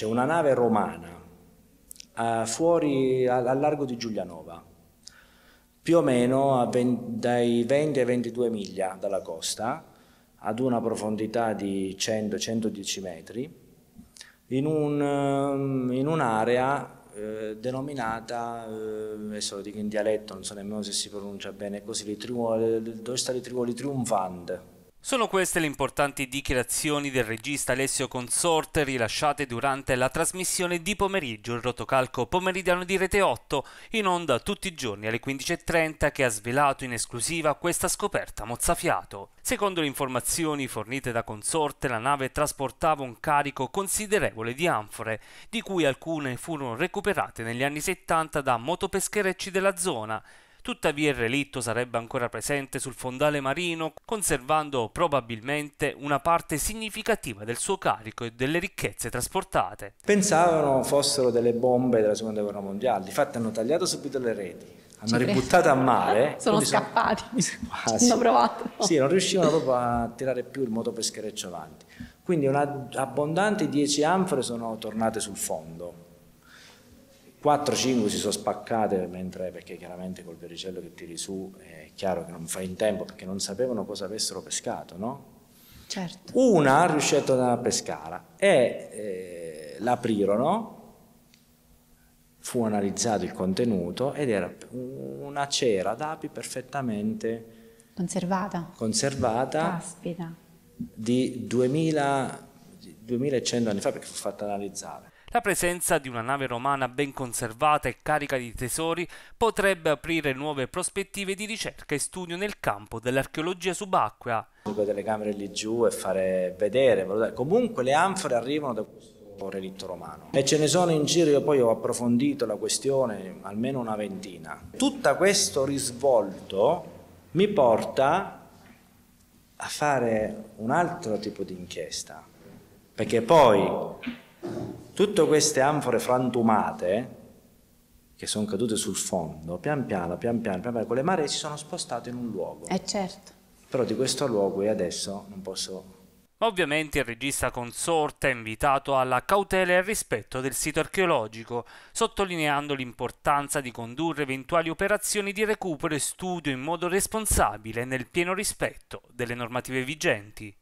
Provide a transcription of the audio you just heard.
C'è una nave romana eh, fuori al, al, largo di Giulianova, più o meno 20, dai 20 ai 22 miglia dalla costa, ad una profondità di 100-110 metri, in, un, ehm, in un'area eh, denominata, eh, adesso dico in dialetto, non so nemmeno se si pronuncia bene così, dove sta le trivoli triunfante sono queste le importanti dichiarazioni del regista Alessio Consorte rilasciate durante la trasmissione di pomeriggio, il rotocalco pomeridiano di Rete 8, in onda tutti i giorni alle 15.30, che ha svelato in esclusiva questa scoperta mozzafiato. Secondo le informazioni fornite da Consorte, la nave trasportava un carico considerevole di anfore, di cui alcune furono recuperate negli anni 70 da motopescherecci della zona, Tuttavia il relitto sarebbe ancora presente sul fondale marino, conservando probabilmente una parte significativa del suo carico e delle ricchezze trasportate. Pensavano fossero delle bombe della seconda guerra mondiale, infatti hanno tagliato subito le reti, hanno ributtato a mare. Sono scappati. Sono, ah, hanno provato. Sì, non riuscivano proprio a tirare più il motopeschereccio avanti. Quindi una, abbondanti 10 anfore sono tornate sul fondo. 4-5 si sono spaccate mentre, perché chiaramente col vericello che tiri su è chiaro che non fai in tempo perché non sapevano cosa avessero pescato, no? Certo. Una riuscì a tornare a pescara e eh, l'aprirono, fu analizzato il contenuto ed era una cera d'api perfettamente conservata, conservata Caspita. di 2000, 2100 anni fa perché fu fatta analizzare la presenza di una nave romana ben conservata e carica di tesori potrebbe aprire nuove prospettive di ricerca e studio nel campo dell'archeologia subacquea. Con delle camere lì giù e fare vedere, valutare. comunque le anfore arrivano da questo relitto romano e ce ne sono in giro, io poi ho approfondito la questione almeno una ventina. Tutto questo risvolto mi porta a fare un altro tipo di inchiesta, perché poi Tutte queste anfore frantumate, che sono cadute sul fondo, pian piano, pian piano, pian piano, con le maree si sono spostate in un luogo. Eh certo. Però di questo luogo io adesso non posso... Ovviamente il regista consorte è invitato alla cautela e al rispetto del sito archeologico, sottolineando l'importanza di condurre eventuali operazioni di recupero e studio in modo responsabile nel pieno rispetto delle normative vigenti.